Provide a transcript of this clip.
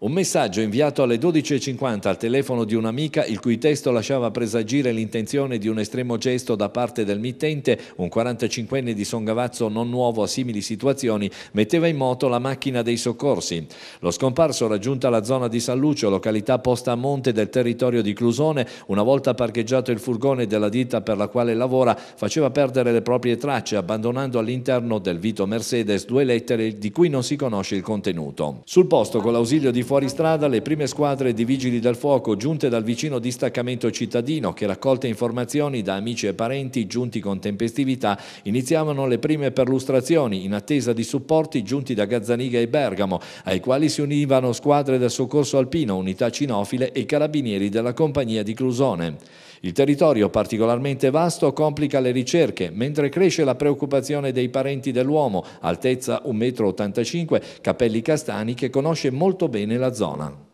Un messaggio inviato alle 12.50 al telefono di un'amica il cui testo lasciava presagire l'intenzione di un estremo gesto da parte del mittente, un 45enne di Songavazzo non nuovo a simili situazioni, metteva in moto la macchina dei soccorsi. Lo scomparso raggiunta la zona di San Lucio, località posta a monte del territorio di Clusone, una volta parcheggiato il furgone della ditta per la quale lavora, faceva perdere le proprie tracce abbandonando all'interno del Vito Mercedes due lettere di cui non si conosce il contenuto. Sul posto con l'ausilio di fuori strada le prime squadre di vigili del fuoco giunte dal vicino distaccamento cittadino che raccolte informazioni da amici e parenti giunti con tempestività iniziavano le prime perlustrazioni in attesa di supporti giunti da Gazzaniga e Bergamo ai quali si univano squadre del soccorso alpino, unità cinofile e carabinieri della compagnia di Clusone. Il territorio particolarmente vasto complica le ricerche mentre cresce la preoccupazione dei parenti dell'uomo altezza 1,85 m, capelli castani che conosce molto bene nella zona.